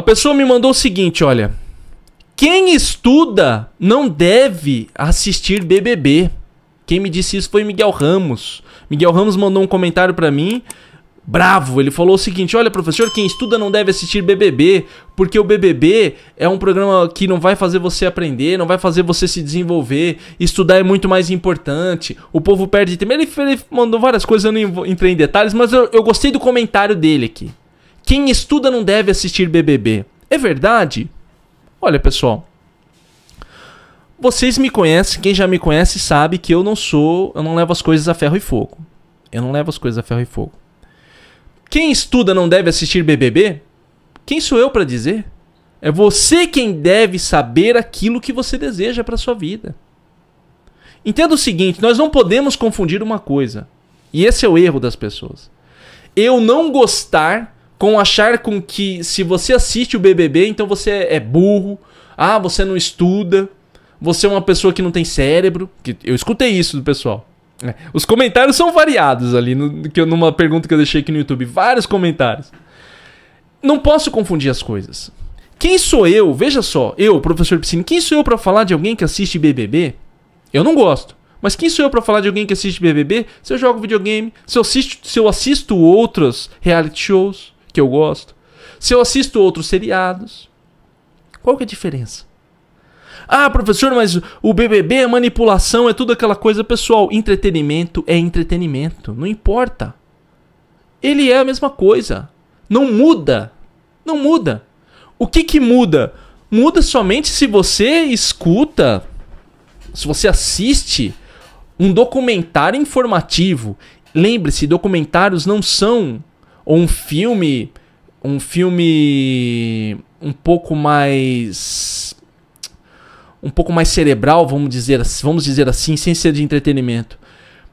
A pessoa me mandou o seguinte, olha. Quem estuda não deve assistir BBB. Quem me disse isso foi Miguel Ramos. Miguel Ramos mandou um comentário para mim, bravo. Ele falou o seguinte: "Olha, professor, quem estuda não deve assistir BBB, porque o BBB é um programa que não vai fazer você aprender, não vai fazer você se desenvolver. Estudar é muito mais importante. O povo perde tempo". Ele, ele mandou várias coisas, eu não entrei em detalhes, mas eu, eu gostei do comentário dele aqui. Quem estuda não deve assistir BBB. É verdade? Olha, pessoal. Vocês me conhecem, quem já me conhece sabe que eu não sou, eu não levo as coisas a ferro e fogo. Eu não levo as coisas a ferro e fogo. Quem estuda não deve assistir BBB? Quem sou eu para dizer? É você quem deve saber aquilo que você deseja para sua vida. Entenda o seguinte, nós não podemos confundir uma coisa. E esse é o erro das pessoas. Eu não gostar com achar com que se você assiste o BBB, então você é burro, ah, você não estuda, você é uma pessoa que não tem cérebro, que eu escutei isso do pessoal. Né? Os comentários são variados ali, no, que numa pergunta que eu deixei aqui no YouTube, vários comentários. Não posso confundir as coisas. Quem sou eu? Veja só, eu, professor Piscine, quem sou eu para falar de alguém que assiste BBB? Eu não gosto. Mas quem sou eu para falar de alguém que assiste BBB? Se eu jogo videogame, se eu assisto, se eu assisto outros reality shows, que eu gosto, se eu assisto outros seriados. Qual que é a diferença? Ah, professor, mas o BBB, é manipulação é tudo aquela coisa pessoal. Entretenimento é entretenimento, não importa. Ele é a mesma coisa. Não muda. Não muda. O que que muda? Muda somente se você escuta, se você assiste um documentário informativo. Lembre-se, documentários não são ou um filme. Um filme um pouco mais. Um pouco mais cerebral, vamos dizer, vamos dizer assim, sem ser de entretenimento.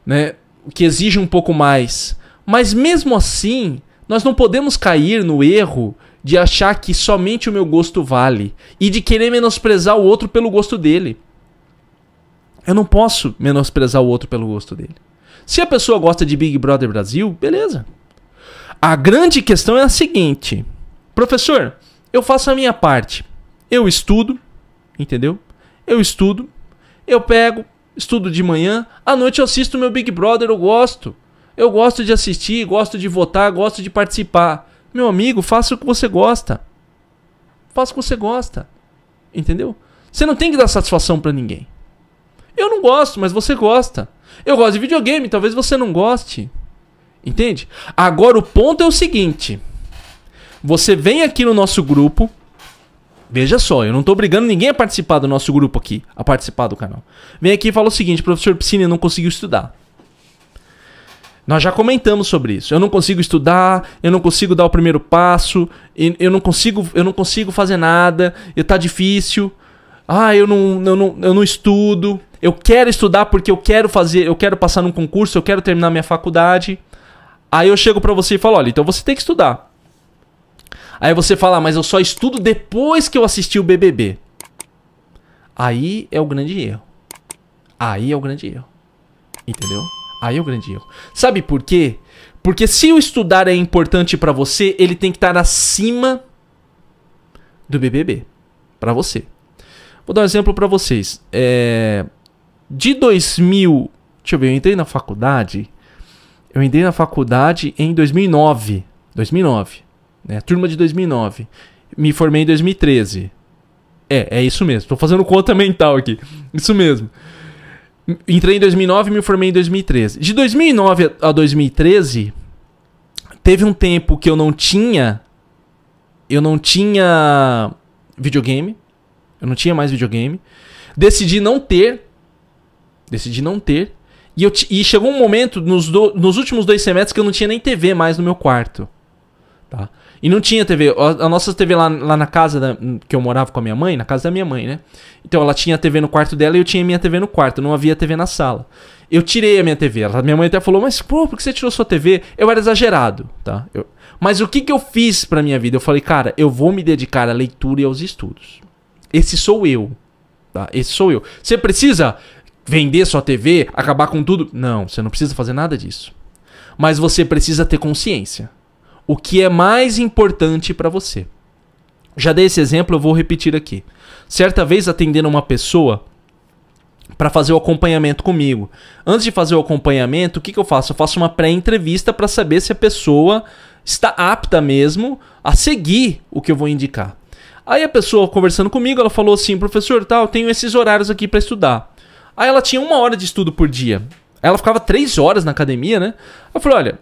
Né? Que exige um pouco mais. Mas mesmo assim, nós não podemos cair no erro de achar que somente o meu gosto vale e de querer menosprezar o outro pelo gosto dele. Eu não posso menosprezar o outro pelo gosto dele. Se a pessoa gosta de Big Brother Brasil, beleza. A grande questão é a seguinte: professor, eu faço a minha parte. Eu estudo, entendeu? Eu estudo, eu pego, estudo de manhã, à noite eu assisto meu Big Brother, eu gosto. Eu gosto de assistir, gosto de votar, gosto de participar. Meu amigo, faça o que você gosta. Faça o que você gosta. Entendeu? Você não tem que dar satisfação para ninguém. Eu não gosto, mas você gosta. Eu gosto de videogame, talvez você não goste. Entende? Agora o ponto é o seguinte: você vem aqui no nosso grupo. Veja só, eu não tô brigando ninguém a participar do nosso grupo aqui, a participar do canal. Vem aqui e fala o seguinte: professor Piscina não consigo estudar. Nós já comentamos sobre isso. Eu não consigo estudar, eu não consigo dar o primeiro passo, eu não consigo, eu não consigo fazer nada, tá difícil. Ah, eu não, eu não, eu não estudo. Eu quero estudar porque eu quero fazer, eu quero passar num concurso, eu quero terminar minha faculdade. Aí eu chego para você e falo: olha, então você tem que estudar. Aí você fala: mas eu só estudo depois que eu assisti o BBB. Aí é o grande erro. Aí é o grande erro. Entendeu? Aí é o grande erro. Sabe por quê? Porque se o estudar é importante para você, ele tem que estar acima do BBB para você. Vou dar um exemplo para vocês. É... De 2000, deixa eu ver, eu entrei na faculdade eu entrei na faculdade em 2009. 2009, né? Turma de 2009. Me formei em 2013. É, é isso mesmo. Tô fazendo conta mental aqui. Isso mesmo. Entrei em 2009 e me formei em 2013. De 2009 a 2013, teve um tempo que eu não tinha. Eu não tinha videogame. Eu não tinha mais videogame. Decidi não ter. Decidi não ter. E, eu, e chegou um momento, nos, do, nos últimos dois semestres, que eu não tinha nem TV mais no meu quarto. Tá? E não tinha TV. A, nossa TV lá, lá na casa da, que eu morava com a minha mãe, na casa da minha mãe, né? Então ela tinha a TV no quarto dela e eu tinha minha TV no quarto. Não havia TV na sala. Eu tirei a minha TV. Ela, minha mãe até falou, mas pô, por que você tirou sua TV? Eu era exagerado, tá? Eu, mas o que, que eu fiz pra minha vida? Eu falei, cara, eu vou me dedicar à leitura e aos estudos. Esse sou eu. Tá? Esse sou eu. Você precisa vender sua TV, acabar com tudo. Não, você não precisa fazer nada disso. Mas você precisa ter consciência. O que é mais importante para você? Já dei esse exemplo, eu vou repetir aqui. Certa vez atendendo uma pessoa para fazer o acompanhamento comigo. Antes de fazer o acompanhamento, o que, que eu faço? Eu faço uma pré-entrevista para saber se a pessoa está apta mesmo a seguir o que eu vou indicar. Aí a pessoa conversando comigo, ela falou assim: professor, tal, tá, eu tenho esses horários aqui para estudar. Aí ela tinha uma hora de estudo por dia. Ela ficava três horas na academia, né? Eu falei, olha,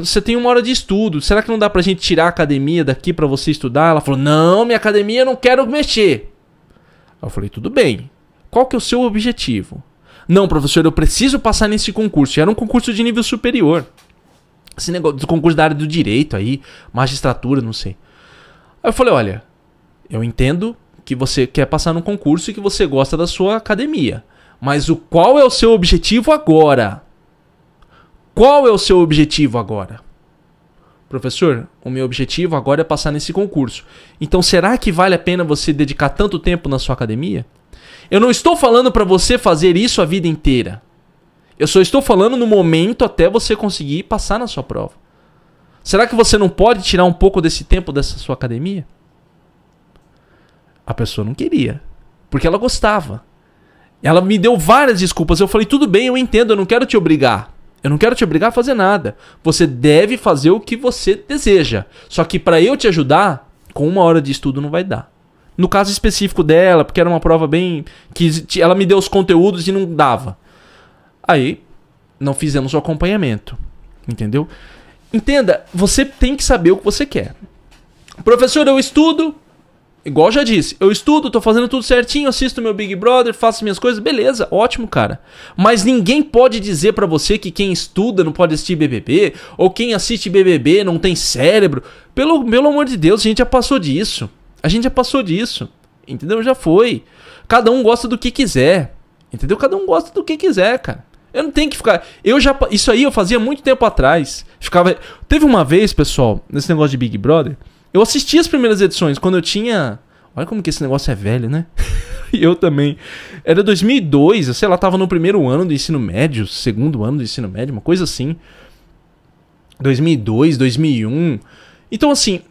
você tem uma hora de estudo. Será que não dá pra gente tirar a academia daqui para você estudar? Ela falou: Não, minha academia eu não quero mexer. Eu falei: Tudo bem. Qual que é o seu objetivo? Não, professor, eu preciso passar nesse concurso. E era um concurso de nível superior. Esse negócio do concurso da área do direito aí, magistratura, não sei. Aí eu falei: Olha, eu entendo que você quer passar num concurso e que você gosta da sua academia. Mas o qual é o seu objetivo agora? Qual é o seu objetivo agora? Professor, o meu objetivo agora é passar nesse concurso. Então será que vale a pena você dedicar tanto tempo na sua academia? Eu não estou falando para você fazer isso a vida inteira. Eu só estou falando no momento até você conseguir passar na sua prova. Será que você não pode tirar um pouco desse tempo dessa sua academia? A pessoa não queria, porque ela gostava. Ela me deu várias desculpas. Eu falei, tudo bem, eu entendo, eu não quero te obrigar. Eu não quero te obrigar a fazer nada. Você deve fazer o que você deseja. Só que para eu te ajudar, com uma hora de estudo não vai dar. No caso específico dela, porque era uma prova bem. que ela me deu os conteúdos e não dava. Aí, não fizemos o acompanhamento. Entendeu? Entenda, você tem que saber o que você quer. Professor, eu estudo, igual eu já disse, eu estudo, tô fazendo tudo certinho, assisto meu Big Brother, faço minhas coisas, beleza, ótimo, cara. Mas ninguém pode dizer para você que quem estuda não pode assistir BBB, ou quem assiste BBB não tem cérebro. Pelo, pelo amor de Deus, a gente já passou disso. A gente já passou disso. Entendeu? Já foi. Cada um gosta do que quiser. Entendeu? Cada um gosta do que quiser, cara. Eu não tenho que ficar. Eu já. Isso aí eu fazia muito tempo atrás. Ficava. Teve uma vez, pessoal, nesse negócio de Big Brother eu assisti as primeiras edições quando eu tinha. Olha como que esse negócio é velho, né? e eu também. Era 2002, eu sei lá, tava no primeiro ano do ensino médio, segundo ano do ensino médio, uma coisa assim. 2002, 2001. Então, assim,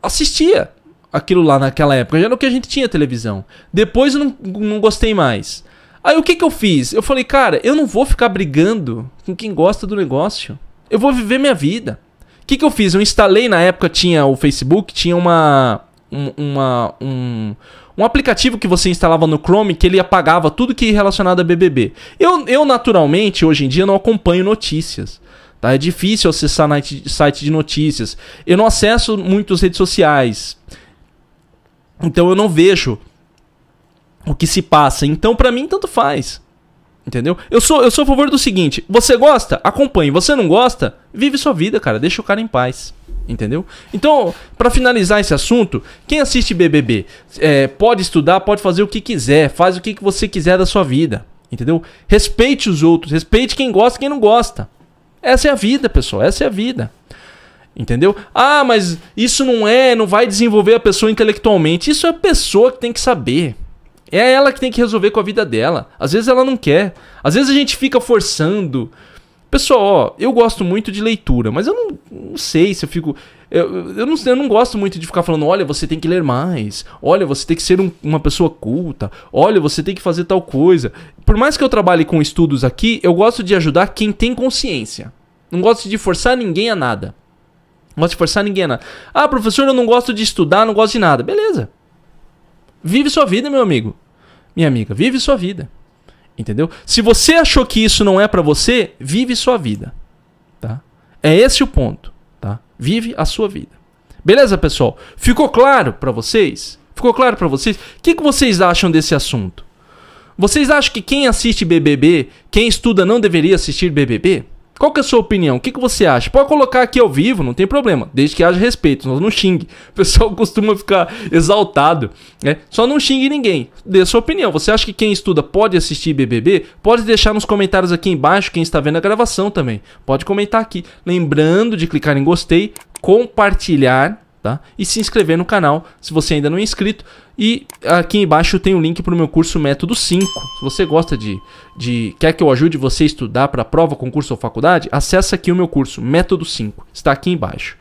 assistia aquilo lá naquela época. Já era o que a gente tinha televisão. Depois eu não, não gostei mais. Aí o que, que eu fiz? Eu falei, cara, eu não vou ficar brigando com quem gosta do negócio. Eu vou viver minha vida que, que eu fiz? Eu instalei, na época tinha o Facebook, tinha uma. Um, uma um, um aplicativo que você instalava no Chrome que ele apagava tudo que relacionado a BBB. Eu, eu naturalmente, hoje em dia, não acompanho notícias. Tá? É difícil acessar site de notícias. Eu não acesso muitas redes sociais. Então eu não vejo o que se passa. Então, para mim, tanto faz. Entendeu? Eu sou, eu sou a favor do seguinte: você gosta? Acompanhe. Você não gosta? Vive sua vida, cara. Deixa o cara em paz. Entendeu? Então, para finalizar esse assunto, quem assiste BBB é, pode estudar, pode fazer o que quiser, faz o que você quiser da sua vida. Entendeu? Respeite os outros, respeite quem gosta e quem não gosta. Essa é a vida, pessoal. Essa é a vida. Entendeu? Ah, mas isso não é, não vai desenvolver a pessoa intelectualmente. Isso é a pessoa que tem que saber. É ela que tem que resolver com a vida dela. Às vezes ela não quer. Às vezes a gente fica forçando. Pessoal, ó, eu gosto muito de leitura, mas eu não, não sei se eu fico. Eu, eu, não, eu não gosto muito de ficar falando, olha, você tem que ler mais, olha, você tem que ser um, uma pessoa culta, olha, você tem que fazer tal coisa. Por mais que eu trabalhe com estudos aqui, eu gosto de ajudar quem tem consciência. Não gosto de forçar ninguém a nada. Não gosto de forçar ninguém a nada. Ah, professor, eu não gosto de estudar, não gosto de nada. Beleza. Vive sua vida, meu amigo. Minha amiga, vive sua vida. Entendeu? Se você achou que isso não é para você, vive sua vida, tá? É esse o ponto, tá? Vive a sua vida. Beleza, pessoal? Ficou claro para vocês? Ficou claro para vocês? O que, que vocês acham desse assunto? Vocês acham que quem assiste BBB, quem estuda não deveria assistir BBB? Qual que é a sua opinião? O que, que você acha? Pode colocar aqui ao vivo, não tem problema, desde que haja respeito, não xingue. O pessoal costuma ficar exaltado, né? Só não xingue ninguém. Dê sua opinião. Você acha que quem estuda pode assistir BBB? Pode deixar nos comentários aqui embaixo quem está vendo a gravação também. Pode comentar aqui. Lembrando de clicar em gostei, compartilhar tá? E se inscrever no canal se você ainda não é inscrito. E aqui embaixo tem o um link para o meu curso Método 5. Se você gosta de, de quer que eu ajude você a estudar para prova, concurso ou faculdade, acessa aqui o meu curso Método 5. Está aqui embaixo.